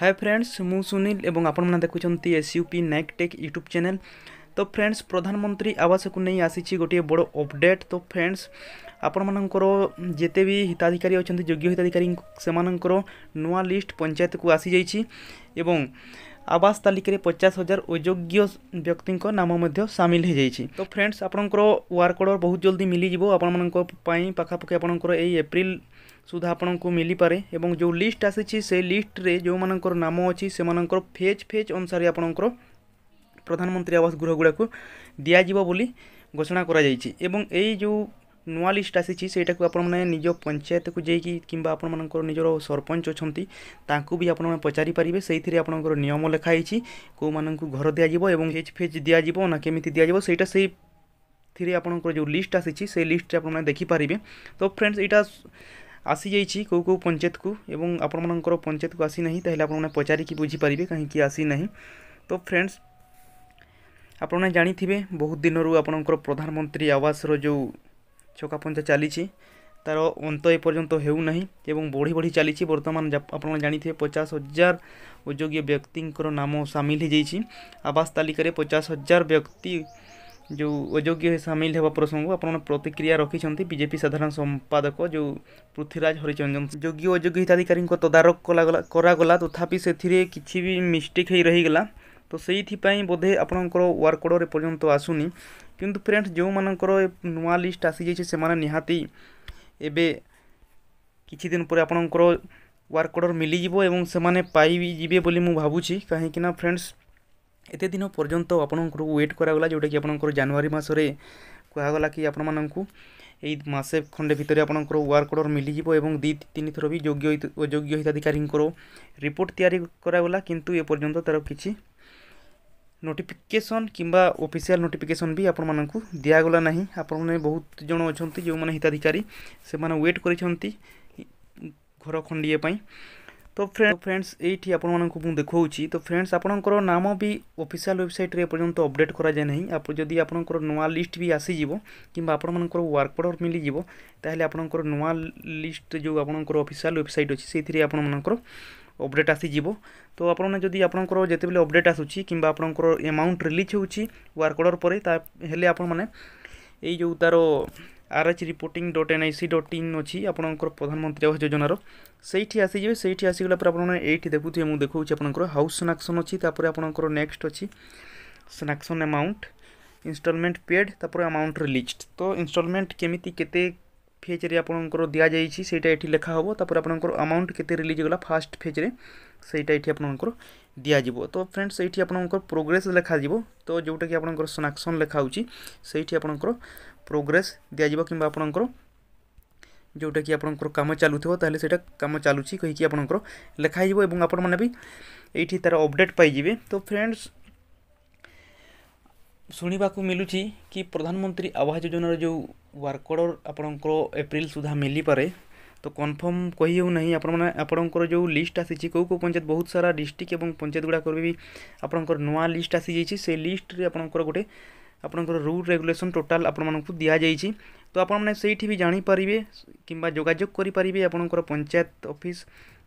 ହାଏ friends ମୁଁ ସୁନୀଲ ଏବଂ ଆପଣମାନେ ଦେଖୁଛନ୍ତି S U P net tech YouTube channel ତ ଫ୍ରେଣ୍ଡସ୍ ପ୍ରଧାନମନ୍ତ୍ରୀ ଆବାସକୁ ନେଇ ଆସିଛି ଗୋଟିଏ ବଡ଼ ଅପଡ଼େଟ୍ ତ ଫ୍ରେଣ୍ଡସ୍ ଆପଣମାନଙ୍କର ଯେତେ ବି ହିତାଧିକାରୀ ଅଛନ୍ତି ଯୋଗ୍ୟ ହିତାଧିକାରୀ ସେମାନଙ୍କର ନୂଆ ଲିଷ୍ଟ ପଞ୍ଚାୟତକୁ ଆସିଯାଇଛି ଏବଂ ଆବାସ ତାଲିକାରେ ପଚାଶ ହଜାର ଅଯୋଗ୍ୟ ବ୍ୟକ୍ତିଙ୍କ ନାମ ମଧ୍ୟ ସାମିଲ ହୋଇଯାଇଛି ତ ଫ୍ରେଣ୍ଡସ୍ ଆପଣଙ୍କର ୱାର୍କ ଅର୍ଡ଼ର ବହୁତ ଜଲ୍ଦି ମିଳିଯିବ ଆପଣମାନଙ୍କ ପାଇଁ ପାଖାପାଖି ଆପଣଙ୍କର ଏଇ ଏପ୍ରିଲ ସୁଦ୍ଧା ଆପଣଙ୍କୁ ମିଳିପାରେ ଏବଂ ଯେଉଁ ଲିଷ୍ଟ ଆସିଛି ସେ ଲିଷ୍ଟରେ ଯେଉଁମାନଙ୍କର ନାମ ଅଛି ସେମାନଙ୍କର ଫେଜ୍ ଫେଜ୍ ଅନୁସାରେ ଆପଣଙ୍କର ପ୍ରଧାନମନ୍ତ୍ରୀ ଆବାସ ଗୃହଗୁଡ଼ାକୁ ଦିଆଯିବ ବୋଲି ଘୋଷଣା କରାଯାଇଛି ଏବଂ ଏଇ ଯେଉଁ ନୂଆ ଲିଷ୍ଟ ଆସିଛି ସେଇଟାକୁ ଆପଣମାନେ ନିଜ ପଞ୍ଚାୟତକୁ ଯାଇକି କିମ୍ବା ଆପଣମାନଙ୍କର ନିଜର ସରପଞ୍ଚ ଅଛନ୍ତି ତାଙ୍କୁ ବି ଆପଣମାନେ ପଚାରିପାରିବେ ସେଇଥିରେ ଆପଣଙ୍କର ନିୟମ ଲେଖା ହେଇଛି କେଉଁମାନଙ୍କୁ ଘର ଦିଆଯିବ ଏବଂ ହେଜ୍ ଫେଜ୍ ଦିଆଯିବ ନା କେମିତି ଦିଆଯିବ ସେଇଟା ସେଇ ଥିରେ ଆପଣଙ୍କର ଯେଉଁ ଲିଷ୍ଟ ଆସିଛି ସେଇ ଲିଷ୍ଟରେ ଆପଣମାନେ ଦେଖିପାରିବେ ତ ଫ୍ରେଣ୍ଡସ୍ ଏଇଟା आसी जाइए कौ कौ पंचायत को मान पंचायत को आसी ना तो आप पचारिक बुझीपर कहीं आसी ना तो फ्रेंड्स आपने जाथे बहुत दिन आपणकर प्रधानमंत्री आवास जो छका पंचा चली तार अंत एपर्त हो बढ़ी बढ़ी चली बर्तमान आपड़ जानते हैं पचास हजार उजोग्य व्यक्ति नाम सामिल हो जाए आवास तालिकार पचास हजार व्यक्ति ଯେଉଁ ଅଯୋଗ୍ୟ ସାମିଲ ହେବା ପ୍ରସଙ୍ଗ ଆପଣମାନେ ପ୍ରତିକ୍ରିୟା ରଖିଛନ୍ତି ବିଜେପି ସାଧାରଣ ସମ୍ପାଦକ ଯେଉଁ ପୃଥ୍ୱୀରାଜ ହରିଚନ୍ଦନ ଯୋଗ୍ୟ ଅଯୋଗ୍ୟ ହିତାଧିକାରୀଙ୍କ ତଦାରଖ କଲାଗଲା କରାଗଲା ତଥାପି ସେଥିରେ କିଛି ବି ମିଷ୍ଟେକ୍ ହେଇ ରହିଗଲା ତ ସେଇଥିପାଇଁ ବୋଧେ ଆପଣଙ୍କର ୱାର୍କ ଅର୍ଡ଼ର ଏପର୍ଯ୍ୟନ୍ତ ଆସୁନି କିନ୍ତୁ ଫ୍ରେଣ୍ଡସ୍ ଯେଉଁମାନଙ୍କର ନୂଆ ଲିଷ୍ଟ ଆସିଯାଇଛି ସେମାନେ ନିହାତି ଏବେ କିଛି ଦିନ ପରେ ଆପଣଙ୍କର ୱାର୍କ ଅର୍ଡ଼ର ମିଳିଯିବ ଏବଂ ସେମାନେ ପାଇଯିବେ ବୋଲି ମୁଁ ଭାବୁଛି କାହିଁକିନା ଫ୍ରେଣ୍ଡସ୍ ଏତେ ଦିନ ପର୍ଯ୍ୟନ୍ତ ଆପଣଙ୍କର ୱେଟ୍ କରାଗଲା ଯେଉଁଟାକି ଆପଣଙ୍କର ଜାନୁଆରୀ ମାସରେ କୁହାଗଲା କି ଆପଣମାନଙ୍କୁ ଏଇ ମାସେ ଖଣ୍ଡେ ଭିତରେ ଆପଣଙ୍କର ୱାର୍କ ଅର୍ଡ଼ର ମିଳିଯିବ ଏବଂ ଦୁଇ ତିନି ଥର ବି ଯୋଗ୍ୟ ଯୋଗ୍ୟ ହିତାଧିକାରୀଙ୍କର ରିପୋର୍ଟ ତିଆରି କରାଗଲା କିନ୍ତୁ ଏପର୍ଯ୍ୟନ୍ତ ତା'ର କିଛି ନୋଟିଫିକେସନ୍ କିମ୍ବା ଅଫିସିଆଲ୍ ନୋଟିଫିକେସନ୍ ବି ଆପଣମାନଙ୍କୁ ଦିଆଗଲା ନାହିଁ ଆପଣମାନେ ବହୁତ ଜଣ ଅଛନ୍ତି ଯେଉଁମାନେ ହିତାଧିକାରୀ ସେମାନେ ୱେଟ୍ କରିଛନ୍ତି ଘର ଖଣ୍ଡିଏ ପାଇଁ তো ଫ୍ରେଣ୍ଡ ଫ୍ରେଣ୍ଡସ୍ ଏଇଠି ଆପଣମାନଙ୍କୁ ମୁଁ ଦେଖାଉଛି ତ ଫ୍ରେଣ୍ଡସ୍ ଆପଣଙ୍କର ନାମ ବି ଅଫିସିଆଲ୍ ୱେବସାଇଟ୍ରେ ଏପର୍ଯ୍ୟନ୍ତ ଅପଡ଼େଟ୍ କରାଯାଏ ନାହିଁ ଆପଣ ଯଦି ଆପଣଙ୍କର ନୂଆ ଲିଷ୍ଟ ବି ଆସିଯିବ କିମ୍ବା ଆପଣମାନଙ୍କର ୱାର୍କ ଅର୍ଡ଼ର ମିଳିଯିବ ତାହେଲେ ଆପଣଙ୍କର ନୂଆ ଲିଷ୍ଟ ଯେଉଁ ଆପଣଙ୍କର ଅଫିସିଆଲ୍ ୱେବସାଇଟ୍ ଅଛି ସେଇଥିରେ ଆପଣମାନଙ୍କର ଅପଡ଼େଟ୍ ଆସିଯିବ ତ ଆପଣମାନେ ଯଦି ଆପଣଙ୍କର ଯେତେବେଳେ ଅପଡ଼େଟ୍ ଆସୁଛି କିମ୍ବା ଆପଣଙ୍କର ଆମାଉଣ୍ଟ ରିଲିଜ୍ ହେଉଛି ୱାର୍କ ଅର୍ଡ଼ର ପରେ ତା ହେଲେ ଆପଣମାନେ ଏଇ ଯେଉଁ ତା'ର R H reporting dot N I C dot in ଅଛି ଆପଣଙ୍କର ପ୍ରଧାନମନ୍ତ୍ରୀ ଆବାସ ଯୋଜନାର ସେଇଠି ଆସିଯିବେ ସେଇଠି ଆସିଗଲା ପରେ ଆପଣମାନେ ଏଇଠି ଦେଖୁଥିବେ ମୁଁ ଦେଖାଉଛି ଆପଣଙ୍କର ହାଉସ୍ ସନାକ୍ସନ୍ ଅଛି ତାପରେ ଆପଣଙ୍କର ନେକ୍ସଟ ଅଛି ସନାକ୍ସନ୍ ଆମାଉଣ୍ଟ ଇନଷ୍ଟଲମେଣ୍ଟ ପେଡ଼୍ ତାପରେ ଆମାଉଣ୍ଟର ଲିଷ୍ଟ ତ ଇନଷ୍ଟଲମେଣ୍ଟ କେମିତି କେତେ ଫେଜ୍ରେ ଆପଣଙ୍କର ଦିଆଯାଇଛି ସେଇଟା ଏଠି ଲେଖା ହେବ ତାପରେ ଆପଣଙ୍କର ଆମାଉଣ୍ଟ କେତେ ରିଲିଜ୍ ହେଇଗଲା ଫାର୍ଷ୍ଟ ଫେଜ୍ରେ ସେଇଟା ଏଠି ଆପଣଙ୍କର दिजो तो फ्रेंड्स ये आपर प्रोग्रेस लिखा तो जोटा कि आपनाक्शन लिखा हो प्रोग्रेस दिज्वे कि आपंकर जोटा कि आपम चलु थोड़े से कम चलू कहीकि लिखाई आपण मैंने ये तार अबडेट पाइ तो फ्रेंड्स शुणा को मिलूँ कि प्रधानमंत्री आवास योजन जो वार्कअर्डर आपण एप्रिल सुधा मिली पारे तो कनफर्म कही हूँ ना जो लिस्ट आसी कौ कौ पंचायत बहुत सारा डिस्ट्रिक्ट और पंचायत गुड़ाक भी आप नुआ लिस्ट आसी से लिस्ट आपर गोटे आप रूल रेगुलेसन टोटाल आपको दि जाइए तो आपठी भी जापर कि जोजोग करें आप पंचायत अफिस्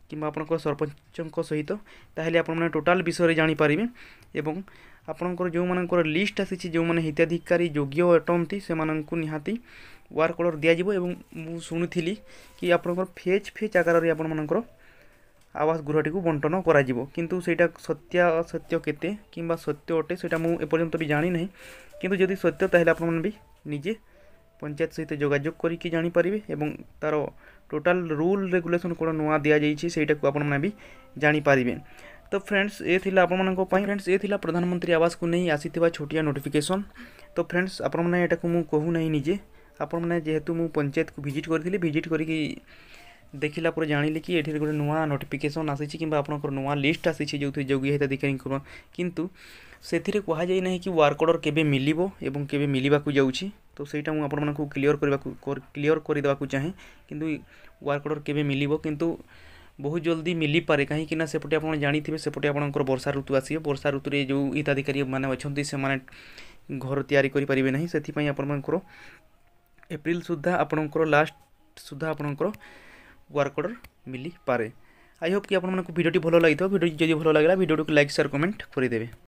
कि आप सरपंच सहित तालोल विषय जापरि ଆପଣଙ୍କର ଯେଉଁମାନଙ୍କର ଲିଷ୍ଟ ଆସିଛି ଯେଉଁମାନେ ହିତାଧିକାରୀ ଯୋଗ୍ୟ ଅଟନ୍ତି ସେମାନଙ୍କୁ ନିହାତି ୱାର୍କ ଅର୍ଡ଼ର ଦିଆଯିବ ଏବଂ ମୁଁ ଶୁଣିଥିଲି କି ଆପଣଙ୍କର ଫେଜ୍ ଫେଜ୍ ଆକାରରେ ଆପଣମାନଙ୍କର ଆବାସ ଗୃହଟିକୁ ବଣ୍ଟନ କରାଯିବ କିନ୍ତୁ ସେଇଟା ସତ୍ୟ ଅସତ୍ୟ କେତେ କିମ୍ବା ସତ୍ୟ ଅଟେ ସେଇଟା ମୁଁ ଏପର୍ଯ୍ୟନ୍ତ ବି ଜାଣିନାହିଁ କିନ୍ତୁ ଯଦି ସତ୍ୟ ତାହେଲେ ଆପଣମାନେ ବି ନିଜେ ପଞ୍ଚାୟତ ସହିତ ଯୋଗାଯୋଗ କରିକି ଜାଣିପାରିବେ ଏବଂ ତା'ର ଟୋଟାଲ୍ ରୁଲ୍ ରେଗୁଲେସନ୍ କ'ଣ ନୂଆ ଦିଆଯାଇଛି ସେଇଟାକୁ ଆପଣମାନେ ବି ଜାଣିପାରିବେ तो फ्रेंड्स ये आप तो फ्रेंड्स ये प्रधानमंत्री आवास को नहीं आसी छोटिया नोटिकेसन तो फ्रेंड्स आपटा कहूना निजे आपतु पंचायत को भिजिट करी भिजिट कर देख लापर जान ली कि यह गोटे नुआ नोटिफिकेसन आसी कि आपंकर नुआ लिस्ट आसी जो योगी हिताधिकारी कितु से कहुए ना कि वार्क अर्डर केवे मिले केवे मिलवाक जाऊँ तो सही आपर क्लीयर क्लीअर करदे चाहे कि वार्क अर्डर के मिले कितना बहुत जल्दी मिली पारे कहीं सेपटे आप जानते हैं सेपटे आपर वर्षा ऋतु आस वर्षा ऋतु जो हिताधिकारी मैंने अच्छा से मैंने घर यापारे ना से आपर एप्रिल सुधा आप लास्ट सुधा आपणकर वर्क अर्डर मिली पारे आई होप कि आपड़ोटी भल लगी भिडी जब भल लगे भिडियो को लाइक सेयार कमेंट करदे